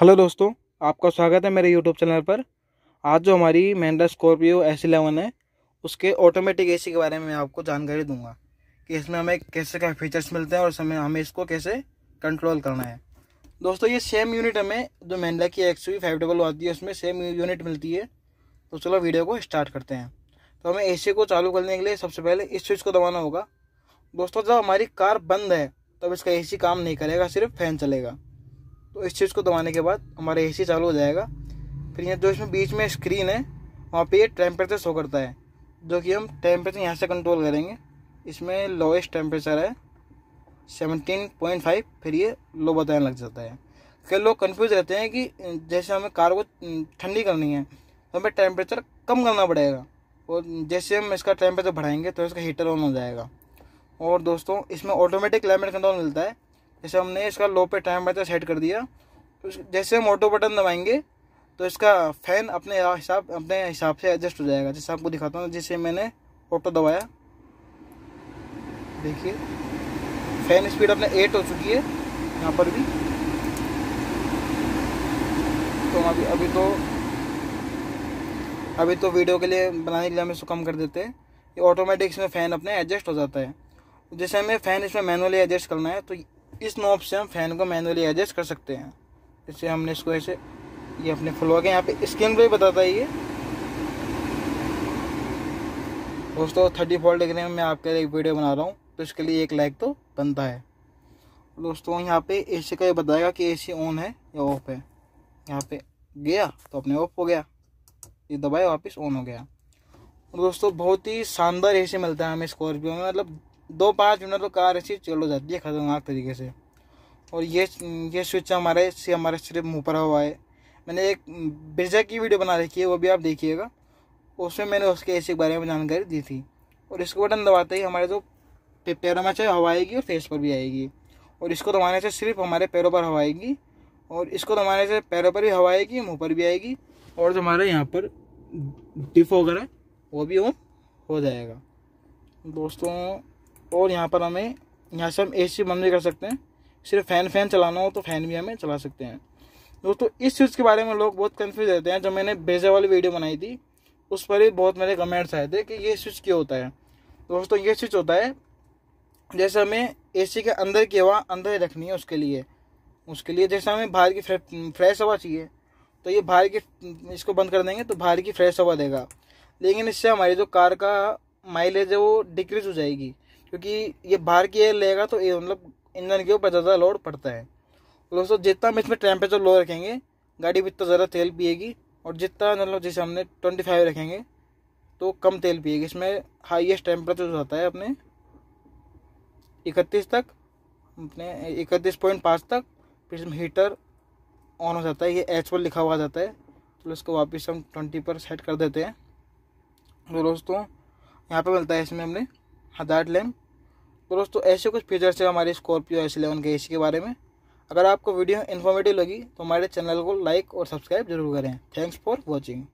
hello दोस्तों आपका स्वागत है मेरे यूट्यूब चैनल पर आज जो हमारी महिंद्रा स्कॉर्पियो एस इलेवन है उसके ऑटोमेटिक एसी के बारे में मैं आपको जानकारी दूंगा कि इसमें हमें कैसे क्या फीचर्स मिलते हैं और समय हमें इसको कैसे कंट्रोल करना है दोस्तों ये सेम यूनिट हमें जो महिंद्रा की एक्स वी फाइव डबल आती है उसमें सेम यूनिट मिलती है तो चलो वीडियो को स्टार्ट करते हैं तो हमें ए को चालू करने के लिए सबसे पहले इस स्विच को दबाना होगा दोस्तों जब हमारी कार बंद है तब इसका ए काम नहीं करेगा सिर्फ फैन चलेगा तो इस चीज़ को दबाने के बाद हमारा ए चालू हो जाएगा फिर यहाँ जो इसमें बीच में स्क्रीन है वहाँ पर ये टेम्परेचर शो करता है जो कि हम टेम्परेचर यहाँ से कंट्रोल करेंगे इसमें लोएस्ट टेम्परेचर है 17.5 फिर ये लो बताने लग जाता है कई लोग कंफ्यूज रहते हैं कि जैसे हमें कार को ठंडी करनी है तो हमें टेम्परेचर कम करना पड़ेगा और जैसे हम इसका टेम्परेचर बढ़ाएंगे तो इसका हीटर ऑन हो जाएगा और दोस्तों इसमें ऑटोमेटिक क्लाइमेट कंट्रोल मिलता है जैसे हमने इसका लो पे टाइम बचा सेट कर दिया तो जैसे हम ऑटो बटन दबाएंगे तो इसका फ़ैन अपने हिसाब अपने हिसाब से एडजस्ट हो जाएगा जैसे आपको दिखाता हूँ जैसे मैंने ऑटो दबाया देखिए फैन स्पीड अपने एट हो चुकी है यहाँ पर भी तो अभी अभी तो अभी तो वीडियो के लिए बनाने के लिए हम इसको कम कर देते हैं ये ऑटोमेटिक इसमें फ़ैन अपने एडजस्ट हो जाता है जैसे हमें फ़ैन इसमें मैनुअली एडजस्ट करना है तो इस नॉब से हम फैन को मैनुअली एडजस्ट कर सकते हैं इससे हमने इसको ऐसे ये अपने फुलवा के यहाँ पे स्क्रीन पर ही बताता है ये दोस्तों थर्टी फोर डिग्री में मैं आपके लिए एक वीडियो बना रहा हूँ तो इसके लिए एक लाइक तो बनता है दोस्तों यहाँ पे एसी का ये बताएगा कि एसी ऑन है या ऑफ है यहाँ पे गया तो अपने ऑफ हो गया ये दबाया वापस ऑन हो गया दोस्तों बहुत ही शानदार एसी मिलता है हमें स्कॉर्पियो में मतलब दो पाँच मिनट तो कार ऐसी चलो जाती है ख़तरनाक तरीके से और ये ये स्विच हमारे से हमारे सिर्फ मुँह पर हुआ है मैंने एक बिरजा की वीडियो बना रखी है वो भी आप देखिएगा उसमें मैंने उसके ऐसे बारे में जानकारी दी थी और इसको बटन दबाते ही हमारे जो तो पैरों में चाहे हवा आएगी और फेस पर भी आएगी और इसको दबाने से सिर्फ हमारे पैरों पर हवा आएगी और इसको दबाने से पैरों पर भी हवा आएगी मुँह पर भी आएगी और जो हमारे यहाँ पर डिफ वगैरह वो भी हो जाएगा दोस्तों और यहाँ पर हमें यहाँ से हम ए सी बंद भी कर सकते हैं सिर्फ फ़ैन फैन चलाना हो तो फ़ैन भी हमें चला सकते हैं दोस्तों इस चीज़ के बारे में लोग बहुत कन्फ्यूज रहते हैं जब मैंने बेजा वाली वीडियो बनाई थी उस पर भी बहुत मेरे कमेंट्स आए थे कि ये स्विच क्यों होता है दोस्तों ये स्विच होता है जैसे हमें एसी के अंदर की हवा अंदर ही रखनी है उसके लिए उसके लिए जैसे हमें बाहर की फ्रेश हवा चाहिए तो ये बाहर की इसको बंद कर देंगे तो बाहर की फ्रेश हवा देगा लेकिन इससे हमारी जो कार का माइलेज है वो डिक्रीज हो जाएगी क्योंकि ये बाहर की एयर लेगा तो मतलब इंजन के ऊपर ज़्यादा लोड पड़ता है दोस्तों जितना हम इसमें टेम्परेचर लो रखेंगे गाड़ी भी इतना ज़्यादा तेल पिएगी और जितना मतलब जैसे हमने ट्वेंटी फाइव रखेंगे तो कम तेल पिएगी इसमें हाईएस्ट टेम्परेचर होता है अपने इकतीस तक अपने इकतीस पॉइंट पाँच तक फिर इसमें हीटर ऑन हो जाता है ये एच पर लिखा हुआ जाता है तो इसको वापस हम ट्वेंटी पर सेट कर देते हैं तो दोस्तों यहाँ पर मिलता है इसमें हमने हजार लैम्प तो दोस्तों ऐसे कुछ फीचर्स है हमारे स्कॉर्पियो एस इलेवन के एसी के बारे में अगर आपको वीडियो इन्फॉर्मेटिव लगी तो हमारे चैनल को लाइक और सब्सक्राइब जरूर करें थैंक्स फॉर वॉचिंग